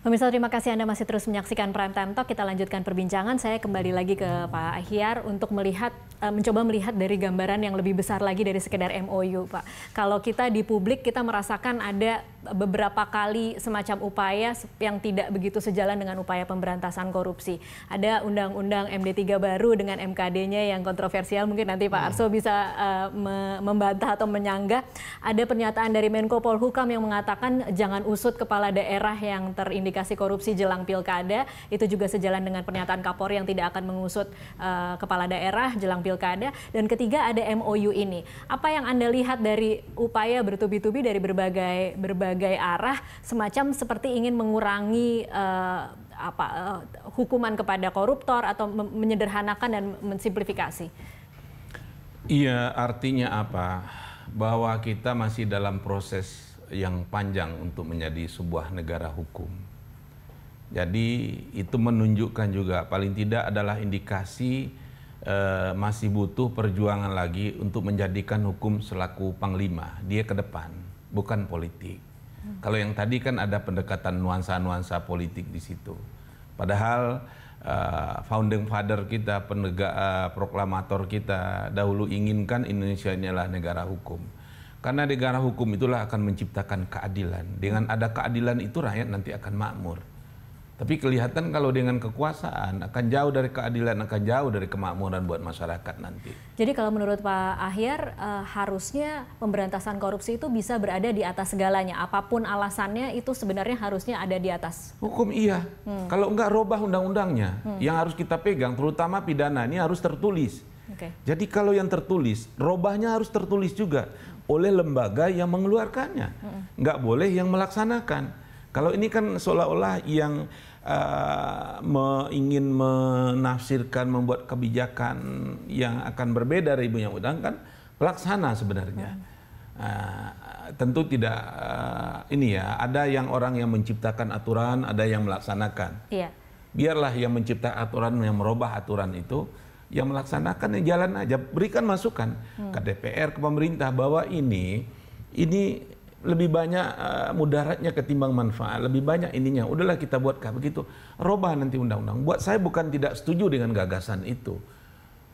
Pemirsa terima kasih Anda masih terus menyaksikan Prime Time Talk. Kita lanjutkan perbincangan. Saya kembali lagi ke Pak Ahyar untuk melihat eh, mencoba melihat dari gambaran yang lebih besar lagi dari sekedar MOU, Pak. Kalau kita di publik kita merasakan ada beberapa kali semacam upaya yang tidak begitu sejalan dengan upaya pemberantasan korupsi. Ada undang-undang MD3 baru dengan MKD-nya yang kontroversial. Mungkin nanti Pak Arso hmm. bisa eh, membantah atau menyanggah. Ada pernyataan dari Menko Polhukam yang mengatakan jangan usut kepala daerah yang terindikasi indikasi korupsi jelang pilkada itu juga sejalan dengan pernyataan Kapolri yang tidak akan mengusut uh, kepala daerah jelang pilkada dan ketiga ada MOU ini. Apa yang Anda lihat dari upaya bertubi-tubi dari berbagai berbagai arah semacam seperti ingin mengurangi uh, apa uh, hukuman kepada koruptor atau menyederhanakan dan mensimplifikasi? Iya, artinya apa? Bahwa kita masih dalam proses yang panjang untuk menjadi sebuah negara hukum. Jadi itu menunjukkan juga paling tidak adalah indikasi e, masih butuh perjuangan lagi untuk menjadikan hukum selaku panglima dia ke depan, bukan politik. Hmm. Kalau yang tadi kan ada pendekatan nuansa-nuansa politik di situ. Padahal e, founding father kita, penegak e, eh, proklamator kita dahulu inginkan Indonesia ini adalah negara hukum. Karena negara hukum itulah akan menciptakan keadilan. Dengan ada keadilan itu rakyat nanti akan makmur. Tapi kelihatan kalau dengan kekuasaan akan jauh dari keadilan, akan jauh dari kemakmuran buat masyarakat nanti. Jadi kalau menurut Pak Akhir e, eh, harusnya pemberantasan korupsi itu bisa berada di atas segalanya. Apapun alasannya itu sebenarnya harusnya ada di atas. Hukum iya. Hmm. Kalau enggak robah undang-undangnya. Hmm. Yang harus kita pegang terutama pidana ini harus tertulis. Okay. Jadi kalau yang tertulis, robahnya harus tertulis juga oleh lembaga yang mengeluarkannya. Hmm. Enggak boleh yang melaksanakan. Kalau ini kan seolah-olah yang uh, ingin menafsirkan membuat kebijakan yang akan berbeda dari ibu yang undang kan pelaksana sebenarnya. Uh, tentu tidak uh, ini ya ada yang orang yang menciptakan aturan ada yang melaksanakan iya. biarlah yang mencipta aturan yang merubah aturan itu yang melaksanakan yang jalan aja berikan masukan hmm. ke DPR ke pemerintah bahwa ini ini lebih banyak uh, mudaratnya ketimbang manfaat, lebih banyak ininya. Udahlah kita buat kayak begitu. Robah nanti undang-undang. Buat saya bukan tidak setuju dengan gagasan itu.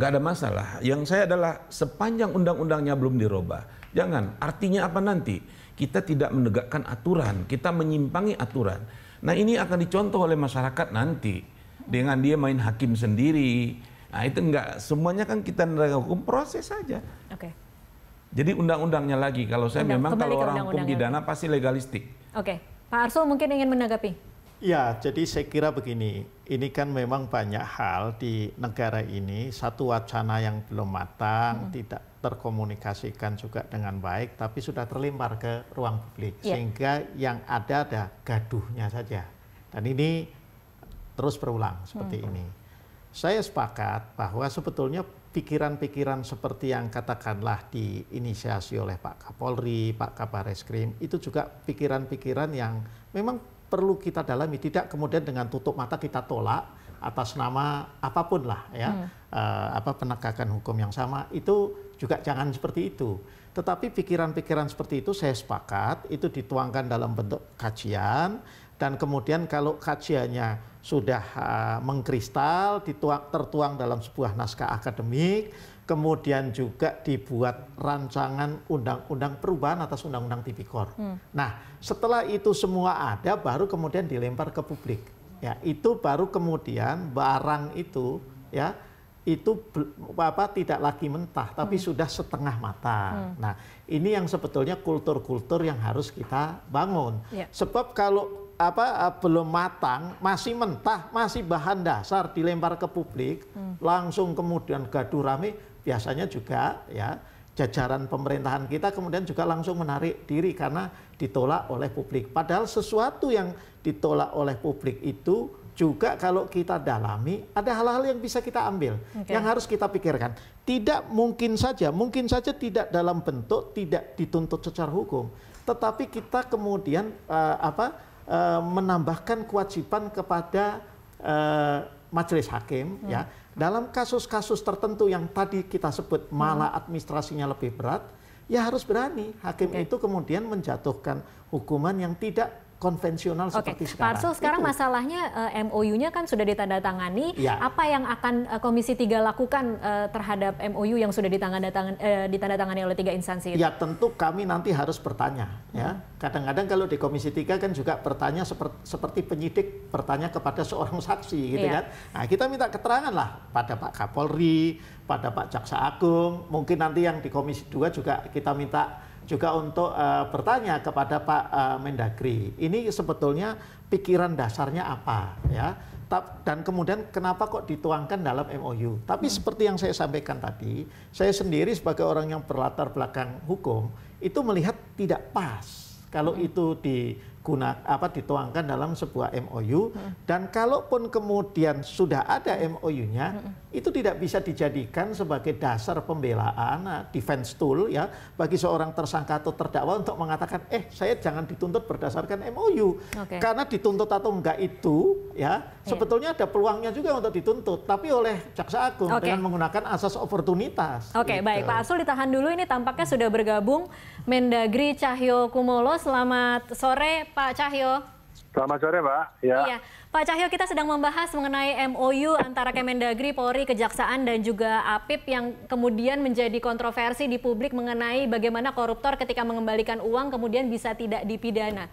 Nggak ada masalah. Yang saya adalah sepanjang undang-undangnya belum dirubah. Jangan. Artinya apa nanti? Kita tidak menegakkan aturan. Kita menyimpangi aturan. Nah ini akan dicontoh oleh masyarakat nanti. Dengan dia main hakim sendiri. Nah itu enggak. Semuanya kan kita negara hukum proses saja. Oke. Okay. Jadi undang-undangnya lagi kalau saya Undang, memang kalau orang hukum pidana pasti legalistik. Oke, Pak Arsul mungkin ingin menanggapi. Ya, jadi saya kira begini, ini kan memang banyak hal di negara ini, satu wacana yang belum matang, hmm. tidak terkomunikasikan juga dengan baik, tapi sudah terlempar ke ruang publik. Yeah. Sehingga yang ada ada gaduhnya saja. Dan ini terus berulang seperti hmm. ini. Saya sepakat bahwa sebetulnya pikiran-pikiran seperti yang katakanlah diinisiasi oleh Pak Kapolri, Pak Kabareskrim, itu juga pikiran-pikiran yang memang perlu kita dalami, tidak kemudian dengan tutup mata kita tolak atas nama apapun lah ya, hmm. uh, apa penegakan hukum yang sama itu juga jangan seperti itu. Tetapi pikiran-pikiran seperti itu saya sepakat itu dituangkan dalam bentuk kajian dan kemudian kalau kajiannya sudah uh, mengkristal, dituang, tertuang dalam sebuah naskah akademik, kemudian juga dibuat rancangan undang-undang perubahan atas undang-undang tipikor. Hmm. Nah, setelah itu semua ada, baru kemudian dilempar ke publik. Ya, itu baru kemudian barang itu, ya, itu apa tidak lagi mentah, tapi hmm. sudah setengah mata Hmm. Nah, ini yang sebetulnya kultur-kultur yang harus kita bangun. Yeah. Sebab kalau apa eh, belum matang, masih mentah, masih bahan dasar dilempar ke publik, hmm. langsung kemudian gaduh rame, biasanya juga ya jajaran pemerintahan kita kemudian juga langsung menarik diri karena ditolak oleh publik. Padahal sesuatu yang ditolak oleh publik itu juga kalau kita dalami ada hal-hal yang bisa kita ambil okay. yang harus kita pikirkan tidak mungkin saja mungkin saja tidak dalam bentuk tidak dituntut secara hukum tetapi kita kemudian uh, apa e, menambahkan kewajiban kepada e, majelis hakim hmm. ya dalam kasus-kasus tertentu yang tadi kita sebut hmm. malah administrasinya lebih berat ya harus berani hakim okay. itu kemudian menjatuhkan hukuman yang tidak konvensional okay. seperti sekarang. Pak sekarang Itu. masalahnya uh, eh, MOU-nya kan sudah ditandatangani. Ya. Apa yang akan uh, Komisi 3 lakukan uh, terhadap MOU yang sudah ditandatangani, uh, ditandatangani oleh tiga instansi? Itu? Ya tentu kami nanti harus bertanya. Ya, kadang-kadang kalau di Komisi 3 kan juga bertanya seperti, seperti penyidik bertanya kepada seorang saksi, gitu ya. kan? Nah kita minta keterangan lah pada Pak Kapolri, pada Pak Jaksa Agung, mungkin nanti yang di Komisi 2 juga kita minta juga untuk uh, bertanya kepada Pak uh, Mendagri. Ini sebetulnya pikiran dasarnya apa ya? Dan kemudian kenapa kok dituangkan dalam MOU? Tapi hmm. seperti yang saya sampaikan tadi, saya sendiri sebagai orang yang berlatar belakang hukum itu melihat tidak pas kalau hmm. itu di guna apa dituangkan dalam sebuah MOU hmm. dan kalaupun kemudian sudah ada MOU-nya hmm. itu tidak bisa dijadikan sebagai dasar pembelaan ah, defense tool ya bagi seorang tersangka atau terdakwa untuk mengatakan eh saya jangan dituntut berdasarkan MOU okay. karena dituntut atau enggak itu ya iya. sebetulnya ada peluangnya juga untuk dituntut tapi oleh jaksa agung okay. dengan menggunakan asas oportunitas. Oke okay, gitu. baik Pak Asul ditahan dulu ini tampaknya sudah bergabung Mendagri Cahyo Kumolo selamat sore Pak Cahyo. Selamat sore Pak. Ya. Iya. Pak Cahyo kita sedang membahas mengenai MOU antara Kemendagri, Polri, Kejaksaan dan juga APIP yang kemudian menjadi kontroversi di publik mengenai bagaimana koruptor ketika mengembalikan uang kemudian bisa tidak dipidana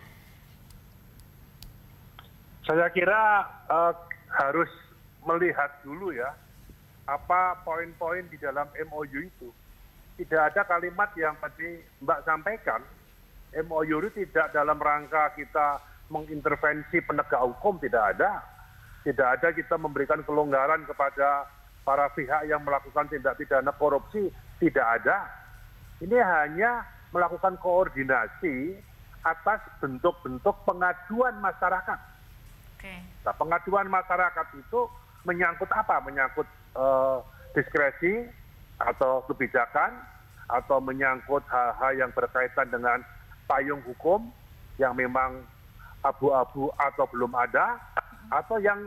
saya kira eh, harus melihat dulu ya apa poin-poin di dalam MOU itu. Tidak ada kalimat yang tadi Mbak sampaikan, MOU itu tidak dalam rangka kita mengintervensi penegak hukum, tidak ada. Tidak ada kita memberikan kelonggaran kepada para pihak yang melakukan tindak pidana korupsi, tidak ada. Ini hanya melakukan koordinasi atas bentuk-bentuk pengaduan masyarakat Nah, pengaduan masyarakat itu menyangkut apa? Menyangkut eh, diskresi atau kebijakan atau menyangkut hal-hal yang berkaitan dengan payung hukum yang memang abu-abu atau belum ada atau yang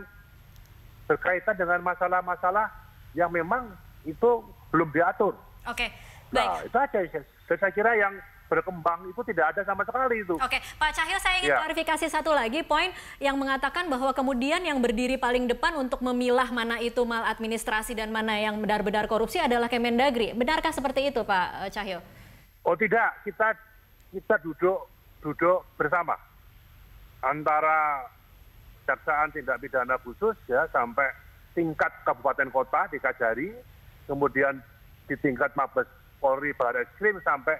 berkaitan dengan masalah-masalah yang memang itu belum diatur. Oke. Nah, itu aja. saya kira yang berkembang itu tidak ada sama sekali itu. Oke, Pak Cahyo saya ingin ya. klarifikasi satu lagi poin yang mengatakan bahwa kemudian yang berdiri paling depan untuk memilah mana itu maladministrasi dan mana yang benar-benar korupsi adalah Kemendagri. Benarkah seperti itu Pak eh, Cahyo? Oh tidak, kita kita duduk duduk bersama antara jaksaan tindak pidana khusus ya sampai tingkat kabupaten kota dikajari, kemudian di tingkat Mabes Polri Barat Krim sampai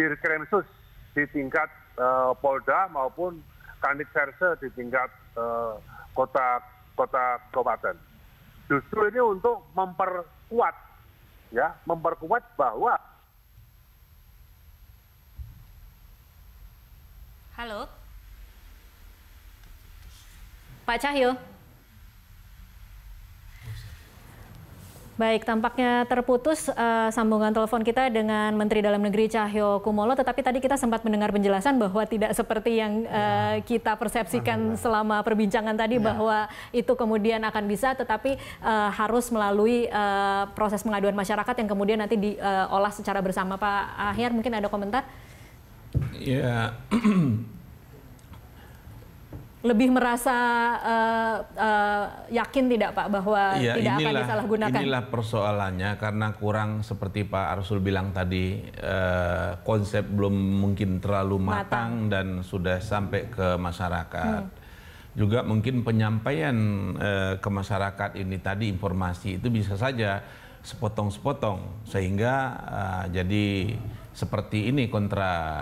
dirkrimsus di tingkat uh, Polda maupun kanit serse di tingkat uh, kota kota kabupaten. Justru ini untuk memperkuat ya, memperkuat bahwa Halo. Pak Cahyo. Baik, tampaknya terputus uh, sambungan telepon kita dengan Menteri Dalam Negeri Cahyo Kumolo, tetapi tadi kita sempat mendengar penjelasan bahwa tidak seperti yang uh, kita persepsikan Amin. selama perbincangan tadi ya. bahwa itu kemudian akan bisa, tetapi uh, harus melalui uh, proses pengaduan masyarakat yang kemudian nanti diolah uh, secara bersama. Pak Ahyar, mungkin ada komentar? Ya, lebih merasa uh, uh, yakin tidak Pak bahwa ya, tidak inilah, akan disalahgunakan? Inilah persoalannya karena kurang seperti Pak Arsul bilang tadi uh, konsep belum mungkin terlalu matang, matang dan sudah sampai ke masyarakat. Hmm. Juga mungkin penyampaian uh, ke masyarakat ini tadi informasi itu bisa saja sepotong-sepotong sehingga uh, jadi seperti ini kontra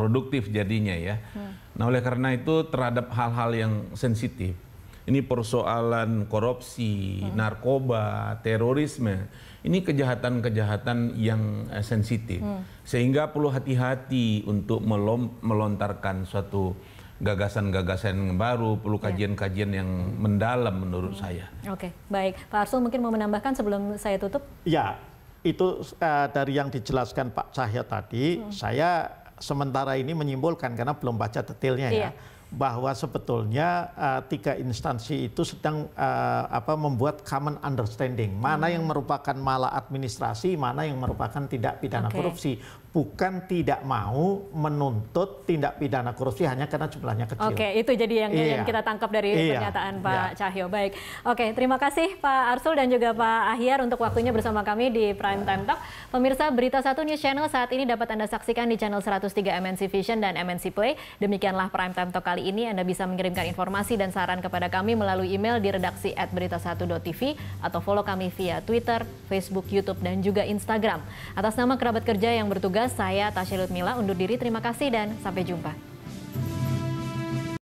produktif jadinya ya. Hmm. Nah oleh karena itu terhadap hal-hal yang sensitif, ini persoalan korupsi, hmm. narkoba, terorisme, ini kejahatan-kejahatan yang eh, sensitif. Hmm. Sehingga perlu hati-hati untuk melom melontarkan suatu gagasan-gagasan yang baru, perlu ya. kajian-kajian yang mendalam menurut hmm. saya. Oke, okay. baik. Pak Arsul mungkin mau menambahkan sebelum saya tutup? Ya, itu uh, dari yang dijelaskan Pak Cahya tadi, hmm. saya sementara ini menyimpulkan karena belum baca detailnya ya. Iya. bahwa sebetulnya uh, tiga instansi itu sedang uh, apa membuat common understanding mana hmm. yang merupakan malah administrasi mana yang merupakan tidak pidana okay. korupsi bukan tidak mau menuntut tindak pidana korupsi hanya karena jumlahnya kecil. Oke, itu jadi yang, iya. yang kita tangkap dari iya. pernyataan Pak iya. Cahyo. Baik. Oke, terima kasih Pak Arsul dan juga Pak Ahyar untuk waktunya bersama kami di Prime Time Talk. Pemirsa Berita Satu News Channel saat ini dapat Anda saksikan di channel 103 MNC Vision dan MNC Play. Demikianlah Prime Time Talk kali ini. Anda bisa mengirimkan informasi dan saran kepada kami melalui email di redaksi at berita1.tv atau follow kami via Twitter, Facebook, YouTube, dan juga Instagram. Atas nama kerabat kerja yang bertugas tugas saya Tasya Lutmila undur diri. Terima kasih dan sampai jumpa.